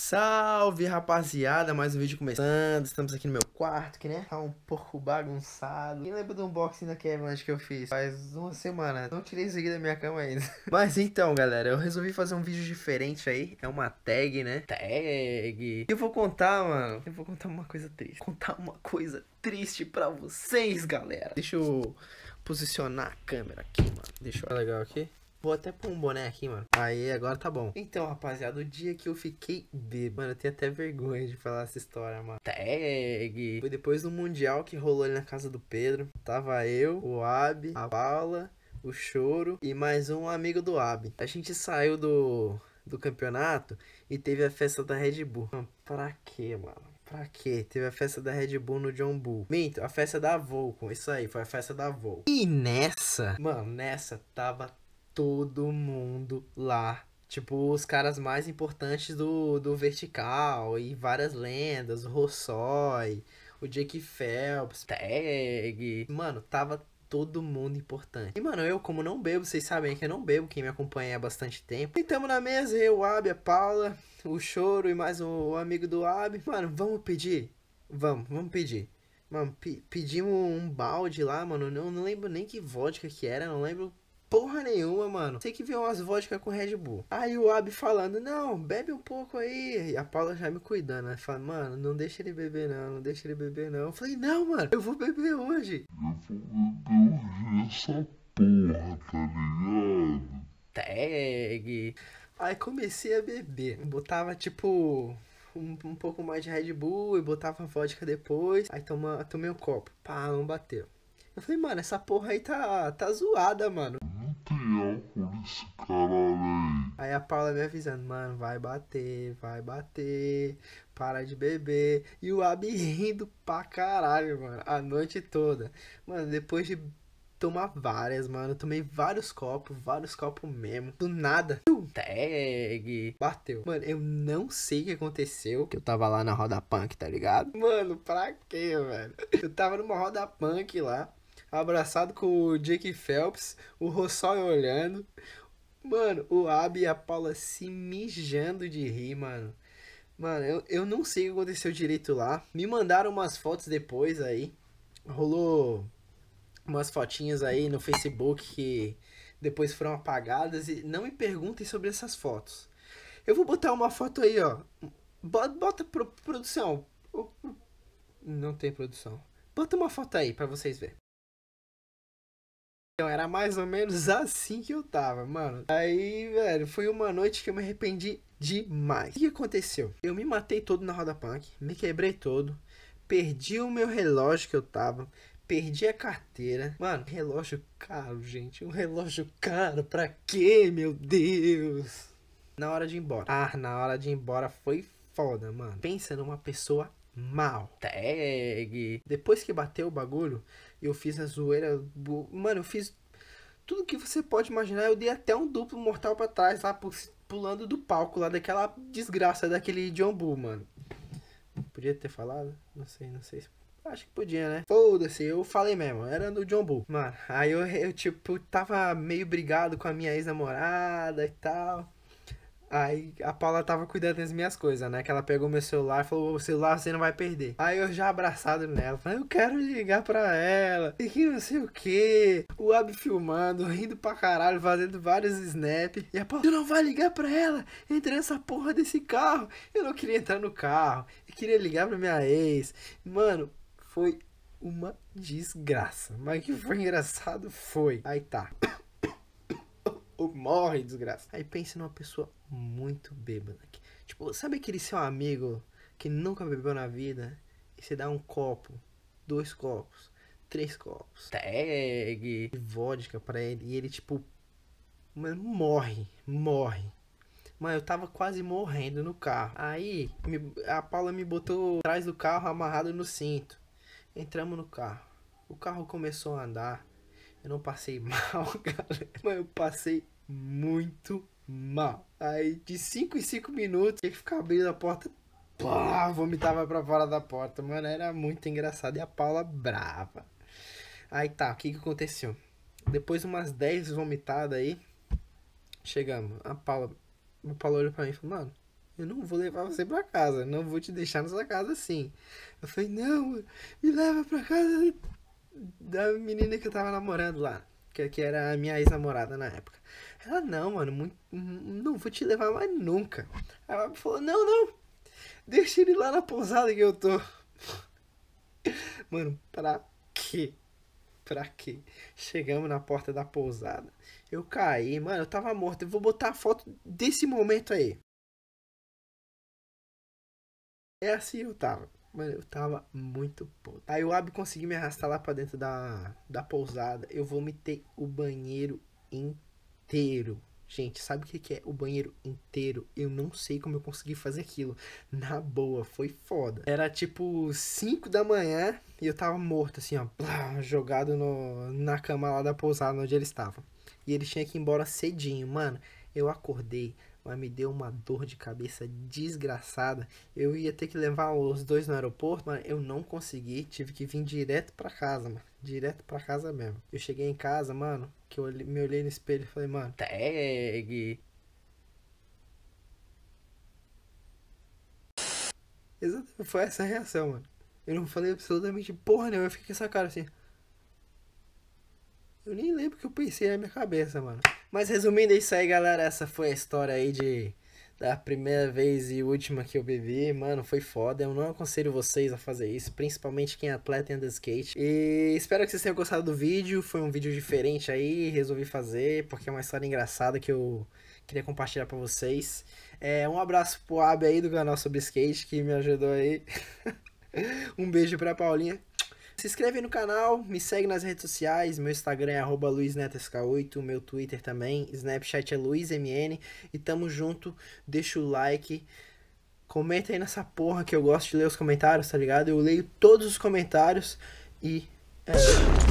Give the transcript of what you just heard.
Salve rapaziada, mais um vídeo começando. Estamos aqui no meu quarto, que né? Tá um pouco bagunçado. Quem lembra do unboxing da Kevlanche que eu fiz? Faz uma semana. Não tirei isso aqui da minha cama ainda. Mas então, galera, eu resolvi fazer um vídeo diferente aí. É uma tag, né? Tag. Eu vou contar, mano. Eu vou contar uma coisa triste. Contar uma coisa triste pra vocês, galera. Deixa eu posicionar a câmera aqui, mano. Deixa eu. Tá legal aqui? Vou até pôr um boné aqui, mano. Aí, agora tá bom. Então, rapaziada, o dia que eu fiquei bêbado. Mano, eu tenho até vergonha de falar essa história, mano. Tag! Foi depois do Mundial que rolou ali na casa do Pedro. Tava eu, o Ab, a Paula, o Choro e mais um amigo do Ab. A gente saiu do, do campeonato e teve a festa da Red Bull. Mano, pra quê, mano? Pra quê? Teve a festa da Red Bull no John Bull. Minto, a festa da Volcom. Isso aí, foi a festa da Volcom. E nessa? Mano, nessa tava todo mundo lá. Tipo, os caras mais importantes do, do vertical e várias lendas, o Rossói, o Jake Phelps, Tag. Mano, tava todo mundo importante. E, mano, eu, como não bebo, vocês sabem que eu não bebo, quem me acompanha há bastante tempo. E tamo na mesa, eu, o Abi, a Paula, o Choro e mais um, amigo do Abi. Mano, vamos pedir? Vamos, vamos pedir. Mano, pe pedimos um balde lá, mano. Eu não lembro nem que vodka que era, não lembro porra nenhuma, mano. Tem que ver umas vodka com Red Bull. Aí o Abi falando, não, bebe um pouco aí. E a Paula já me cuidando. Ela né? fala, mano, não deixa ele beber não, não deixa ele beber não. Eu falei, não, mano, eu vou beber hoje. Eu vou beber hoje essa porra, tá ligado? Tag. Aí comecei a beber. Botava tipo um, um, pouco mais de Red Bull e botava vodka depois. Aí toma, tomei um copo. Pá, não bateu. Eu falei, mano, essa porra aí tá, tá zoada, mano caralho aí. a Paula me avisando, mano, vai bater, vai bater, para de beber. E o Abi rindo pra caralho, mano, a noite toda. Mano, depois de tomar várias, mano, tomei vários copos, vários copos mesmo. Do nada, tag, bateu. Mano, eu não sei o que aconteceu, que eu tava lá na roda punk, tá ligado? Mano, pra quê, velho? Eu tava numa roda punk lá abraçado com o Jake Phelps, o Rossol olhando, Mano, o Abi e a Paula se mijando de rir, mano. Mano, eu, eu não sei o que aconteceu direito lá. Me mandaram umas fotos depois aí. Rolou umas fotinhas aí no Facebook que depois foram apagadas. E não me perguntem sobre essas fotos. Eu vou botar uma foto aí, ó. Bota, bota pro, produção. Não tem produção. Bota uma foto aí para vocês verem. Então, era mais ou menos assim que eu tava, mano. Aí, velho, foi uma noite que eu me arrependi demais. O que aconteceu? Eu me matei todo na roda punk, me quebrei todo, perdi o meu relógio que eu tava, perdi a carteira. Mano, relógio caro, gente. Um relógio caro pra quê, meu Deus? Na hora de ir embora. Ah, na hora de ir embora foi foda, mano. Pensa numa pessoa mal. Tag. Depois que bateu o bagulho, eu fiz a zoeira. Mano, eu fiz tudo que você pode imaginar. Eu dei até um duplo mortal para trás lá, pulando do palco lá daquela desgraça daquele John Bull, mano. Podia ter falado? Não sei, não sei. Acho que podia, né? Foda-se, eu falei mesmo. Era no John Bull. Mano, aí eu, eu tipo, tava meio brigado com a minha ex-namorada e tal. Aí a Paula tava cuidando das minhas coisas, né? Que ela pegou meu celular e falou: o celular você não vai perder. Aí eu já abraçado nela, falando: eu quero ligar pra ela. E que não sei o que. O Ab filmando, rindo pra caralho, fazendo vários snaps. E a Paula: tu não vai ligar pra ela? Entra nessa porra desse carro. Eu não queria entrar no carro. Eu queria ligar pra minha ex. Mano, foi uma desgraça. Mas que foi engraçado foi. Aí tá. morre, desgraça. Aí pense numa pessoa muito bêbada. Tipo, sabe aquele seu amigo que nunca bebeu na vida e você dá um copo, dois copos, três copos, tag, vodka pra ele e ele, tipo, morre, morre. Mano, eu tava quase morrendo no carro. Aí me, a Paula me botou atrás do carro amarrado no cinto. Entramos no carro. O carro começou a andar. Eu não passei mal, galera. Mas eu passei muito mal. Aí de 5 em 5 minutos, tinha que ficar abrindo a porta. Pá, vomitava pra fora da porta. Mano, era muito engraçado. E a Paula brava. Aí tá, o que, que aconteceu? Depois umas 10 vomitadas aí, chegamos. A Paula, a Paula olhou pra mim e falou, mano, eu não vou levar você pra casa. Não vou te deixar na sua casa assim. Eu falei, não, me leva pra casa da menina que eu tava namorando lá que, que era a minha ex-namorada na época. Ela, não, mano, muito, hum, não vou te levar mais nunca. Aí ela falou, não, não, deixa ele lá na pousada que eu tô. Mano, pra quê? Pra quê? Chegamos na porta da pousada. Eu caí, mano, eu tava morto. Eu vou botar a foto desse momento aí. É assim eu tava. Mano, eu tava muito puto. Aí o Ab conseguiu me arrastar lá pra dentro da, da pousada. Eu vomitei o banheiro inteiro. Gente, sabe o que, que é o banheiro inteiro? Eu não sei como eu consegui fazer aquilo. Na boa, foi foda. Era tipo 5 da manhã e eu tava morto, assim, ó, blá, jogado no, na cama lá da pousada onde ele estava. E ele tinha que ir embora cedinho, mano. Eu acordei, mas me deu uma dor de cabeça desgraçada. Eu ia ter que levar os dois no aeroporto, mas eu não consegui. Tive que vir direto pra casa, mano. Direto pra casa mesmo. Eu cheguei em casa, mano, que eu me olhei no espelho e falei, mano, tag. Exatamente. foi essa a reação, mano. Eu não falei absolutamente porra nenhuma, eu fiquei com essa cara assim. Eu nem lembro o que eu pensei na minha cabeça, mano. Mas resumindo é isso aí, galera. Essa foi a história aí de da primeira vez e última que eu bebi, mano, foi foda. Eu não aconselho vocês a fazer isso, principalmente quem é atleta e anda skate. E espero que vocês tenham gostado do vídeo. Foi um vídeo diferente aí, resolvi fazer, porque é uma história engraçada que eu queria compartilhar para vocês. É, um abraço pro Ab aí do canal sobre skate, que me ajudou aí. um beijo pra Paulinha. Se inscreve no canal, me segue nas redes sociais, meu Instagram é luisnetosk8, meu Twitter também, Snapchat é luismn, e tamo junto, deixa o like, comenta aí nessa porra que eu gosto de ler os comentários, tá ligado? Eu leio todos os comentários e... É...